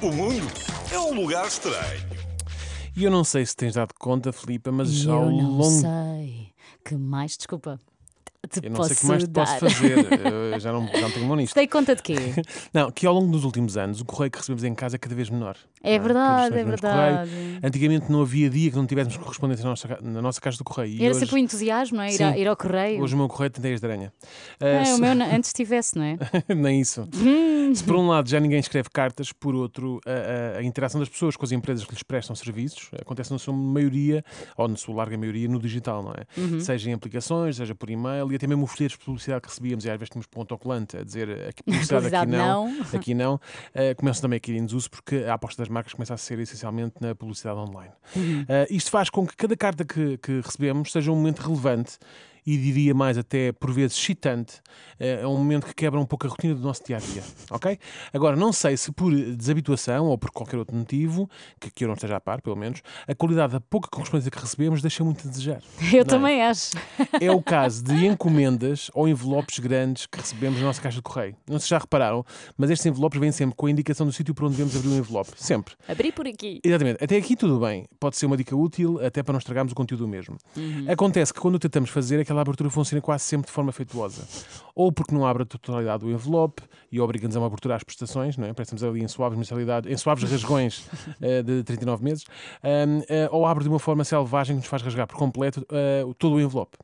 O mundo é um lugar estranho. E eu não sei se tens dado conta, Filipa, mas já ao eu não longo. sei. Que mais, desculpa. Te eu não posso sei o que mais te posso fazer. Eu já não, já não tenho mão nisto. Dei conta de quê? Não, que ao longo dos últimos anos o correio que recebemos em casa é cada vez menor. É, é? verdade, é verdade. Antigamente não havia dia que não tivéssemos correspondência na nossa, na nossa caixa do correio. E Era hoje... sempre um entusiasmo, não é? Ir, a, ir ao correio. Hoje o meu correio tem 10 de aranha. Uh, se... O meu antes tivesse, não é? Nem isso. Hum. se por um lado já ninguém escreve cartas, por outro, a, a, a, interação das pessoas com as empresas que lhes prestam serviços acontece na sua maioria, ou na sua larga maioria, no digital, não é? Uhum. Seja em aplicações, seja por e-mail e até mesmo os folhetos de publicidade que recebíamos. E às vezes tínhamos ponto colante a dizer aqui publicidade, publicidade aqui não, não. aqui não. Uh, começam também a cair em desuso porque a aposta das das marcas começa a ser essencialmente na publicidade online. Uhum. Uh, isto faz com que cada carta que, que recebemos seja um momento relevante e diria mais até por vezes excitante. Eh, é um momento que quebra um pouco a rotina do nosso dia a dia, ok? Agora, não sei se por desabituação ou por qualquer outro motivo, que, que eu não esteja a par, pelo menos, a qualidade da pouca correspondência que recebemos deixa muito a desejar. Eu é? também é? acho. É o caso de encomendas ou envelopes grandes que recebemos na nossa caixa de correio. Não sei se já repararam, mas estes envelopes vêm sempre com a indicação do sítio por onde devemos abrir o um envelope. Sempre. Abrir por aqui. Exatamente. Até aqui tudo bem. Pode ser uma dica útil, até para não estragarmos o conteúdo mesmo. Uhum. Acontece que quando tentamos fazer aquela aquela abertura funciona quase sempre de forma feituosa. Ou porque não abre a totalidade do envelope e obriga-nos a uma abertura às prestações, não é? parece ali em suaves mensalidades, em suaves rasgões uh, de 39 meses, uh, ou abre de uma forma selvagem que nos faz rasgar por completo uh, todo o envelope.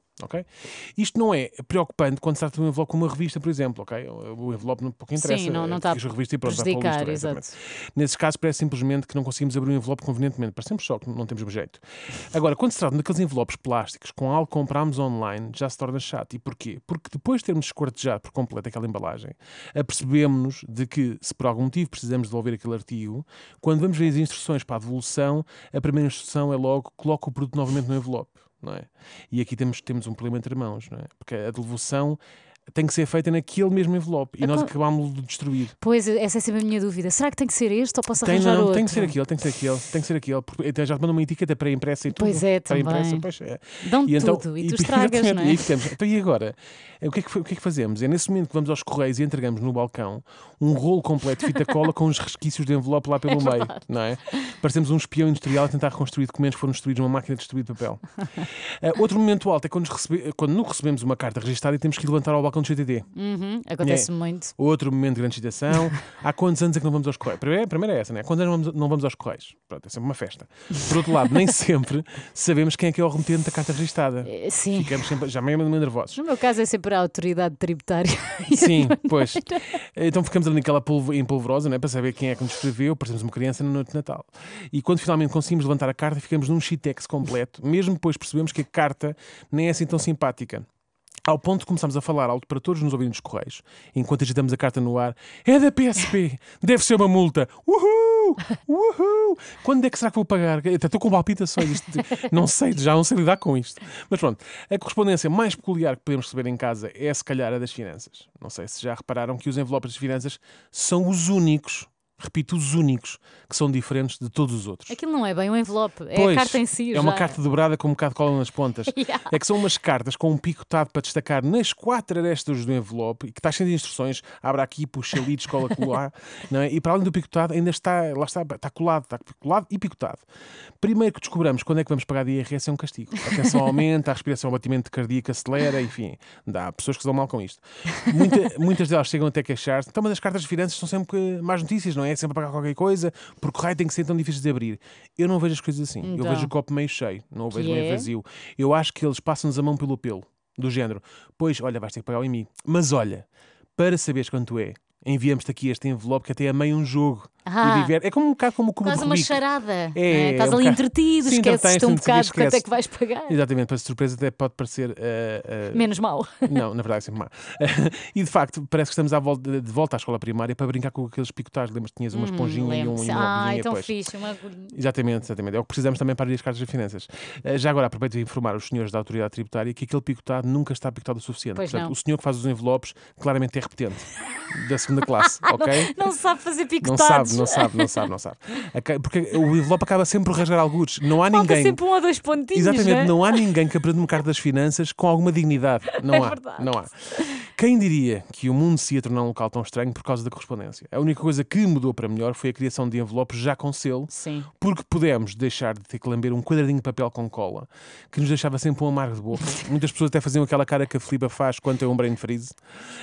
Isto não é preocupante quando se trata de um envelope com uma revista, por exemplo, ok? O envelope não pouco interessa. Sim, não, não é está a revista e pronto, prejudicar, exato. Nesses casos parece simplesmente que não conseguimos abrir o um envelope convenientemente, parecemos só que não temos jeito. Agora, quando se trata daqueles envelopes plásticos com algo que comprámos online, já se torna chato. E porquê? Porque depois de termos escortejado por completo aquela embalagem, apercebemos-nos de que, se por algum motivo precisamos devolver aquele artigo, quando vamos ver as instruções para a devolução, a primeira instrução é logo coloca o produto novamente no envelope não é? E aqui temos, temos um problema entre mãos, não é? Porque a devolução tem que ser feita naquele mesmo envelope e a então, nós com... acabámos de destruir. Pois, essa é sempre a minha dúvida. Será que tem que ser este ou posso tem, arranjar não, outro? Tem que ser aquele, tem que ser aquele, tem que ser aquele. Porque já te mandam uma etiqueta para a impressa e tudo. Pois é, também. Impressa, pois é. Dão e então, tudo e tu estragas, e, não é? E, ficamos, então, e agora? O que, é que, o que, é que, fazemos? É nesse momento que vamos aos correios e entregamos no balcão um rolo completo de fita cola com os resquícios de envelope lá pelo é meio, não é? Parecemos um espião industrial a tentar reconstruir documentos que foram destruídos numa máquina de destruir papel. Uh, outro momento alto é quando, recebe, quando não recebemos uma carta registada e temos que levantar ao balcão com o GTD. Uhum, acontece é. muito. Outro momento de grande excitação. Há quantos anos é que não vamos aos correios? Primeiro, primeira é essa, né? Há quantos anos não vamos, não vamos aos correios? Pronto, é sempre uma festa. Por outro lado, nem sempre sabemos quem é que é o remetente da carta registada. Eh, sim. Ficamos sempre, já meio nervosos. No meu caso é sempre a autoridade tributária. Sim, pois. Então ficamos ali naquela polvo, em polvorosa, né? Para saber quem é que nos escreveu. Parecemos uma criança na noite de Natal. E quando finalmente conseguimos levantar a carta, ficamos num shitex completo, mesmo depois percebemos que a carta nem é assim tão simpática. Ao ponto de começarmos a falar alto para todos nos ouvintes correios, enquanto agitamos a carta no ar, é da PSP, deve ser uma multa. Uhul! Uhul! Quando é que será que vou pagar? Até estou com palpitações, não sei, já não sei lidar com isto. Mas pronto, a correspondência mais peculiar que podemos receber em casa é se calhar a das finanças. Não sei se já repararam que os envelopes das finanças são os únicos repito, os únicos, que são diferentes de todos os outros. Aquilo não é bem um envelope, é a carta em si. É já. uma carta dobrada com um bocado de cola nas pontas. yeah. É que são umas cartas com um picotado para destacar nas quatro arestas do envelope, e que está cheio de instruções, Abra aqui, puxa ali, descola colar, não é? e para além do picotado ainda está, lá está, está colado, está colado e picotado. Primeiro que descobramos quando é que vamos pagar de IRS é um castigo. A tensão aumenta, a respiração, o batimento cardíaco acelera, enfim, dá pessoas que se dão mal com isto. Muita, muitas delas chegam até a queixar-se, então, mas as cartas de finanças são sempre mais notícias, não é? sempre pagar qualquer coisa, porque o raio tem que ser tão difícil de abrir. Eu não vejo as coisas assim. Então. Eu vejo o então. copo meio cheio, não o vejo meio é? vazio. Eu acho que eles passam-nos a mão pelo pelo, do género. Pois, olha, vais ter que pagar o IMI. Mas olha, para saberes quanto é, enviamos-te aqui este envelope que até é meio um jogo. Ah, e viver. É como um bocado como o cubo Quase uma charada. É, estás é? é um ali bocado... entretido, Sim, então esqueces um bocado esqueces. quanto é que vais pagar. Exatamente, para surpresa até pode parecer. Uh, uh... Menos mal. Não, na verdade é sempre mal. e de facto, parece que estamos à volta, de volta à escola primária para brincar com aqueles picotais. Lembras que tinhas uma hum, esponjinha hum, e um. E uma ah, então pois. fixe, uma Exatamente, exatamente. É o que precisamos também para ir as cartas de finanças. Uh, já agora aproveito de informar os senhores da autoridade tributária que aquele picotado nunca está picotado o suficiente. Pois Portanto, não. o senhor que faz os envelopes claramente é repetente da segunda classe, ok? Não, não sabe fazer picotados. Não sabe, não sabe, não sabe. Porque o envelope acaba sempre por rasgar alguns. Não há Falta ninguém. sempre um ou dois pontinhos. Exatamente, não, é? não há ninguém que aprenda um bocado das finanças com alguma dignidade. Não é há. Verdade. Não há. Quem diria que o mundo se ia tornar um local tão estranho por causa da correspondência? A única coisa que mudou para melhor foi a criação de envelopes já com selo, Sim. porque pudemos deixar de ter que lamber um quadradinho de papel com cola, que nos deixava sempre um amargo de boca. Muitas pessoas até faziam aquela cara que a Filipa faz quando tem um brain freeze.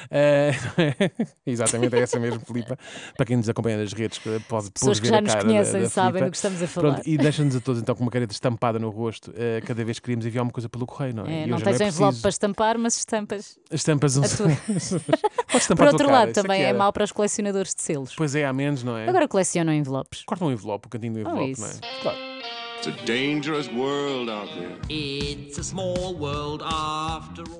Uh, exatamente, é essa mesmo, Filipa. Para quem nos acompanha nas redes, pode Pessoas que já nos conhecem da, da sabem do que estamos a falar. Pronto, e deixa-nos a todos então com uma careta estampada no rosto uh, cada vez que queríamos enviar uma coisa pelo correio, não é? é não tens é um envelope para estampar, mas estampas. Estampas um Exato. Por outro lado, é também é mau para os colecionadores de selos. Pois é, há menos, não é? Agora colecionam envelopes. Cortam um envelope, o cantinho do oh, envelope, oh, não é? Claro. It's a dangerous world out there. It's a small world after all.